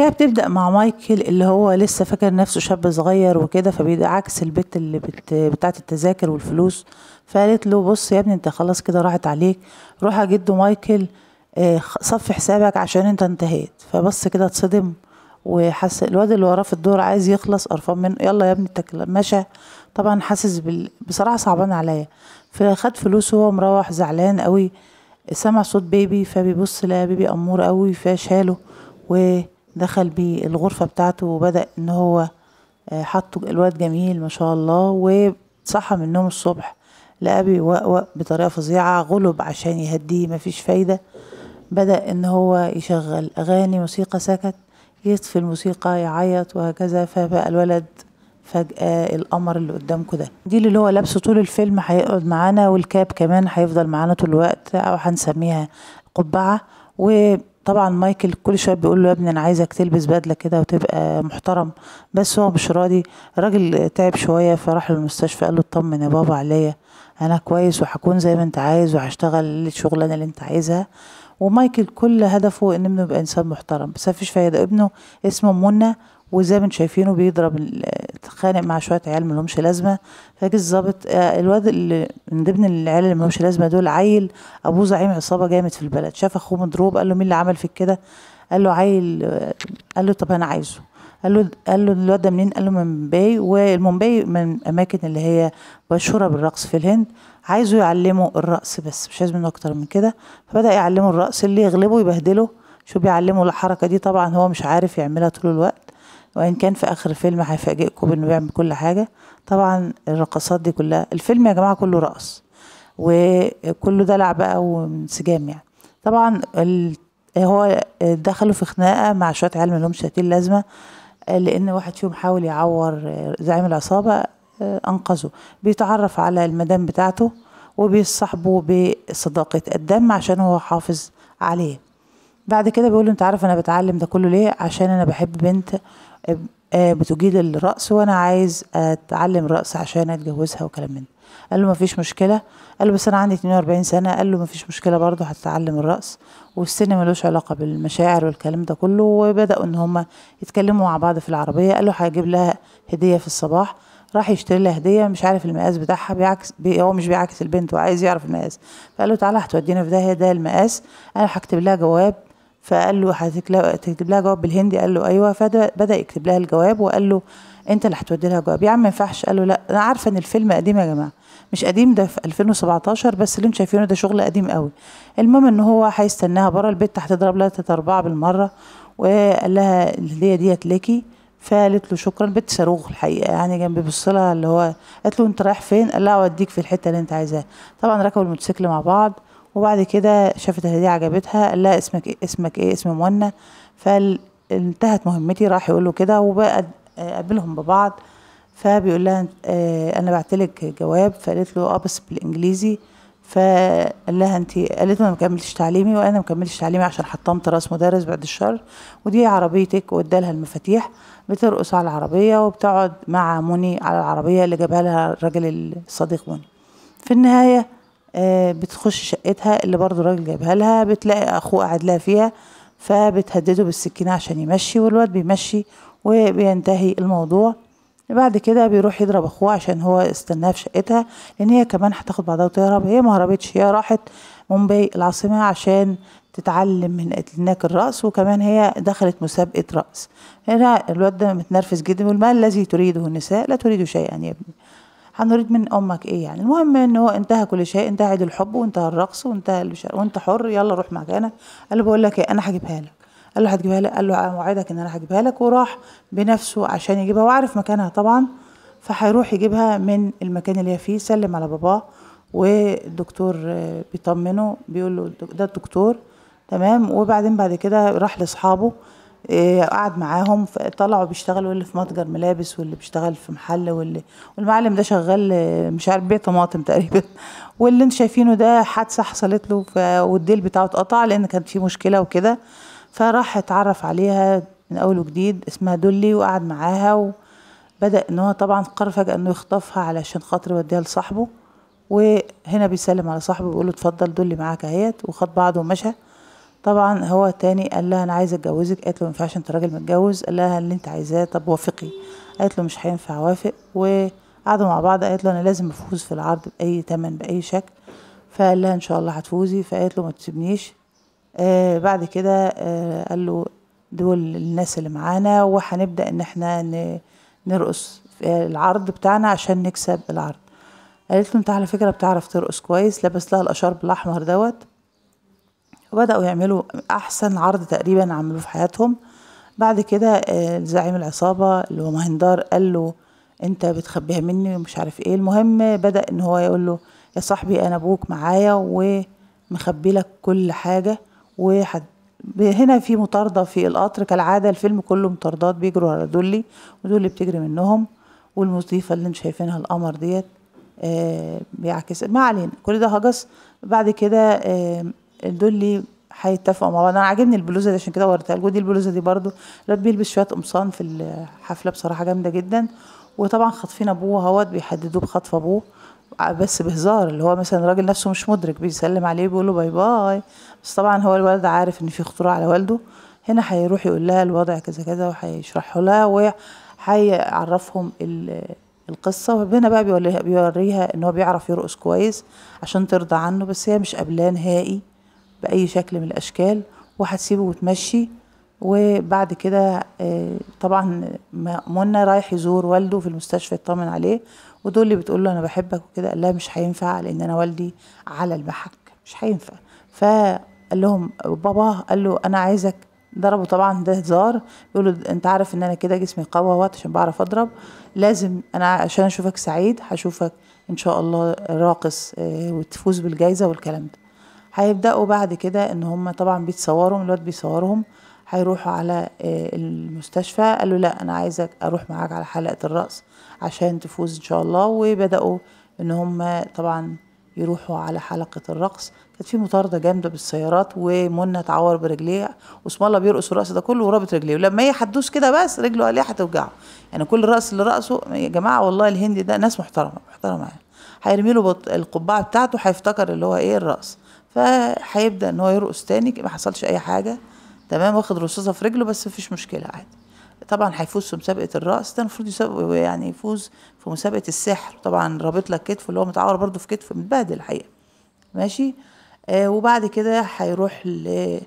الحكايه بتبدا مع مايكل اللي هو لسه فاكر نفسه شاب صغير وكده فبيعكس البت اللي بت... بتاعت التذاكر والفلوس فقالت له بص يا ابني انت خلاص كده راحت عليك روح يا جده مايكل آه، صفي حسابك عشان انت انتهيت فبص كده اتصدم وحس الواد اللي وراه في الدور عايز يخلص قرفان منه يلا يا ابني مشى طبعا حاسس بال... بصراحه صعبان عليا فخد فلوسه وهو مروح زعلان قوي سمع صوت بيبي فبيبص لقى بيبي امور قوي فشاله و دخل بيه الغرفة بتاعته وبدأ ان هو آه، حطه الواد جميل ما شاء الله وصحى من النوم الصبح لقى بيوقوق بطريقة فظيعة غلب عشان يهديه مفيش فايدة بدأ ان هو يشغل اغاني موسيقى سكت يطفي الموسيقى يعيط وهكذا فبقى الولد فجأة القمر اللي قدامكم ده دي اللي هو لابسه طول الفيلم هيقعد معانا والكاب كمان هيفضل معانا طول الوقت أو هنسميها قبعة و طبعا مايكل كل شويه بيقول له يا ابني انا عايزك تلبس بدله كده وتبقى محترم بس هو مش راضي الراجل تعب شويه فراح للمستشفى قال له اطمن يا بابا عليا انا كويس وهكون زي ما انت عايز وهشتغل الشغلانه اللي انت عايزها ومايكل كل هدفه ان ابنه يبقى انسان محترم بس مفيش فايده ابنه اسمه منى وزي ما انتم شايفينه بيضرب اتخانق مع شويه عيال ملهمش لازمه فجاء الظابط آه، الواد اللي من ضمن العيال اللي ملهمش لازمه دول عيل ابوه زعيم عصابه جامد في البلد شاف اخوه مضروب قال له مين اللي عمل فيك كده قال له عيل آه، قال له طب انا عايزه قال له قال له الواد ده منين؟ قال له من مومباي والمومباي من الاماكن اللي هي مشهوره بالرقص في الهند عايزه يعلمه الرقص بس مش عايز منه اكتر من كده فبدا يعلمه الرقص اللي يغلبه يبهدله شو بيعلمه الحركه دي طبعا هو مش عارف يعملها طول الوقت وان كان في اخر فيلم هيفاجئكم انه بيعمل كل حاجه طبعا الرقصات دي كلها الفيلم يا جماعه كله رقص وكله دلع بقى وانسجام يعني طبعا ال... هو دخلوا في خناقه مع شويه عيال ملهمش لازمه آه، لأن واحد فيهم حاول يعور آه، زعيم العصابة آه، أنقذه بيتعرف على المدام بتاعته وبيصاحبه بصداقة الدم عشان هو حافظ عليه بعد كده بيقول له انت عارف انا بتعلم ده كله ليه عشان انا بحب بنت بتجيد الرقص وانا عايز اتعلم رأس عشان اتجوزها وكلام من ده قال له ما فيش مشكله قال له بس انا عندي 42 سنه قال له ما فيش مشكله برضه هتتعلم الرقص والسن ملوش علاقه بالمشاعر والكلام ده كله وبداوا ان هما يتكلموا مع بعض في العربيه قال له هجيب لها هديه في الصباح راح يشتري لها هديه مش عارف المقاس بتاعها بيعكس بي هو مش بيعكس البنت وعايز يعرف المقاس فقال له تعالى هتودينا في ده هي ده المقاس انا هكتب لها جواب فقال له هتكتب لها جواب بالهندي قال له ايوه فبدا يكتب لها الجواب وقال له انت اللي هتودي لها جواب يا عم ما ينفعش قال له لا انا عارفه ان الفيلم قديم يا جماعه مش قديم ده في 2017 بس اللي انتم شايفينه ده شغل قديم قوي المهم ان هو هيستناها بره البيت هتضرب لها تلاتة اربعة بالمرة وقال لها الهدية ديت ليكي فقالت له شكرا بنت صاروخ الحقيقه يعني كان بيبص لها اللي هو قالت له انت رايح فين قال لها اوديك في الحته اللي انت عايزاها طبعا ركبوا الموتوسيكل مع بعض وبعد كده شافت الهديه عجبتها قال لها اسمك ايه اسمك ايه اسم منى فانتهت مهمتي راح يقول له كده وبقى قابلهم ببعض فبيقول لها آه، انا بعتلك جواب فقالت له اه بس بالانجليزي فقال لها انت قالت له انا ما كملتش تعليمي وانا ما كملتش تعليمي عشان حطمت راس مدرس بعد الشر ودي عربيتك وادالها المفاتيح بترقص على العربيه وبتقعد مع مني على العربيه اللي جابها لها الراجل الصديق مني في النهايه آه، بتخش شقتها اللي برضه الراجل جايبها لها بتلاقي اخوه قاعد لها فيها فبتهدده بالسكينه عشان يمشي والواد بيمشي وبينتهي الموضوع بعد كده بيروح يضرب اخوه عشان هو استناه في شقتها لان هي كمان هتاخد بعضها وتهرب هي مهربتش هي راحت مومباي العاصمه عشان تتعلم من هناك الرقص وكمان هي دخلت مسابقة رقص هنا الواد ده متنرفز جدا يقول ما الذي تريده النساء لا تريد شيئا يا ابني هنريد من امك ايه يعني المهم ان هو انتهى كل شيء انتهى عيد الحب وانتهى الرقص وانتهى وانت حر يلا روح مكانك قال بقول لك ايه انا هجيبها لك قال له هتجيبها لك قال له اوعدك ان انا هجيبها لك وراح بنفسه عشان يجيبها وعارف مكانها طبعا فهيروح يجيبها من المكان اللي هي فيه سلم على باباه والدكتور بيطمنه بيقول له ده الدكتور تمام وبعدين بعد كده راح لاصحابه آه، قعد معاهم طلعوا بيشتغلوا اللي في متجر ملابس واللي بيشتغل في محل واللي والمعلم ده شغال آه، مش عارف بيع طماطم تقريبا واللي انتوا شايفينه ده حادثه حصلت له والديل بتاعه اتقطع لان كان في مشكله وكده فراح اتعرف عليها من اول وجديد اسمها دولي وقعد معاها وبدا ان هو طبعا قرر فجاه انه يخطفها علشان خاطر يوديها لصاحبه وهنا بيسلم على صاحبه بيقول له اتفضل دولي معاك اهيت وخد بعضه ومشى طبعا هو تاني قال لها انا عايز اتجوزك قالت له ما ينفعش انت راجل متجوز قال لها اللي انت عايزاه طب وافقي قالت له مش هينفع اوافق وقعدوا مع بعض قالت له انا لازم افوز في العرض باي تمن باي شكل فقال لها ان شاء الله هتفوزي فقالت له ما تسيبنيش آه بعد كده آه قال له دول الناس اللي معانا وهنبدا ان احنا نرقص العرض بتاعنا عشان نكسب العرض قالت له انت على فكره بتعرف ترقص كويس لابس لها الاشارب الاحمر دوت وبداوا يعملوا احسن عرض تقريبا عملوه في حياتهم بعد كده آه، زعيم العصابه اللي هو مهندار قال له انت بتخبيها مني ومش عارف ايه المهم بدا ان هو يقول له يا صاحبي انا ابوك معايا ومخبي لك كل حاجه وحد هنا في مطاردة في القطر كالعادة الفيلم كله مطاردات بيجروا على دولي ودولي بتجري منهم والمضيفة اللي انتم شايفينها القمر ديت آه بيعكس ما علينا كل ده هجس بعد كده آه دولي هيتفقوا مع بعض انا عاجبني البلوزه دي عشان كده وريتها لكم دي البلوزه دي برضو الواد بيلبس شويه قمصان في الحفله بصراحه جامده جدا وطبعا خاطفين ابوه اهوت بيحددوه بخطف ابوه بس بهزار اللي هو مثلا الراجل نفسه مش مدرك بيسلم عليه بيقول له باي باي بس طبعا هو الولد عارف ان في خطوره على والده هنا هيروح يقول لها الوضع كذا كذا وهيشرحه لها وهيعرفهم القصة وهنا بقى بيوريها, بيوريها ان هو بيعرف يرقص كويس عشان ترضى عنه بس هي مش قابلاه نهائي بأي شكل من الأشكال وهتسيبه وتمشي وبعد كده آه، طبعا منى رايح يزور والده في المستشفى يطمن عليه ودول اللي بتقول له انا بحبك وكده قال لها مش هينفع لان انا والدي على المحك مش هينفع فقال لهم بابا قال له انا عايزك ضربه طبعا ده هزار بيقول له انت عارف ان انا كده جسمي قوي اهوت عشان بعرف اضرب لازم انا عشان اشوفك سعيد هشوفك ان شاء الله راقص آه، وتفوز بالجائزه والكلام ده هيبداوا بعد كده ان هم طبعا بيتصوروا الواد بيصورهم هيروحوا على آه، المستشفى قالوا لا انا عايزك اروح معاك على حلقه الراس عشان تفوز ان شاء الله وبداوا ان هم طبعا يروحوا على حلقة الرقص كانت في مطاردة جامدة بالسيارات ومنى اتعور برجليه واسم الله بيرقص الرقص ده كله ورابط رجليه ولما هي هتدوس كده بس رجله قال هتوجعه يعني كل الرقص اللي رقصه يا جماعة والله الهندي ده ناس محترمة محترمة يعني هيرمي له بط... القبعة بتاعته هيفتكر اللي هو ايه الرقص فهيبدأ ان هو يرقص تاني ما حصلش اي حاجة تمام واخد رصاصه في رجله بس مفيش مشكله عادي طبعا هيفوز في مسابقه الرقص ده المفروض يعني يفوز في مسابقه السحر طبعا رابط لك كتف اللي هو متعور برده في كتف متبهدل الحقيقه ماشي آه وبعد كده هيروح آه،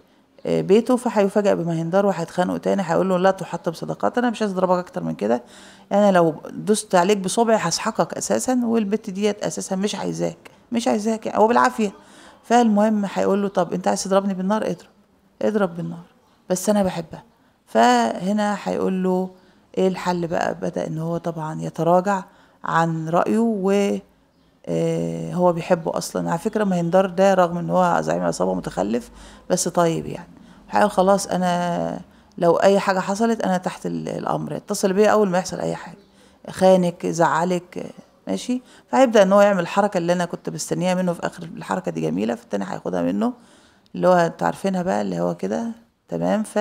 بيته فهيفاجئ بمهندر وهيتخانقوا تاني هيقول له لا تحط بصداقات انا مش عايز اضربك اكتر من كده انا لو دست عليك بصبعي هسحقك اساسا والبت ديت اساسا مش عايزاك مش عايزاك هو بالعافيه فالمهم هيقول له طب انت عايز تضربني بالنار اضرب اضرب بالنار بس انا بحبها فهنا هيقول له ايه الحل بقى بدا ان هو طبعا يتراجع عن رايه و آه، هو بيحبه اصلا على فكره مهندر ده رغم ان هو زعيم عصابه متخلف بس طيب يعني حاول خلاص انا لو اي حاجه حصلت انا تحت الامر اتصل بيا اول ما يحصل اي حاجه خانك زعلك ماشي فهيبدا ان هو يعمل الحركه اللي انا كنت مستنيها منه في اخر الحركه دي جميله فالتاني هياخدها منه اللي هو انتوا عارفينها بقى اللي هو كده تمام ف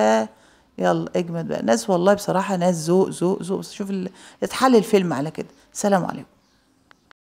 يلا اجمد بقى ناس والله بصراحه ناس ذوق ذوق ذوق بس شوف ال... اتحل الفيلم على كده سلام عليكم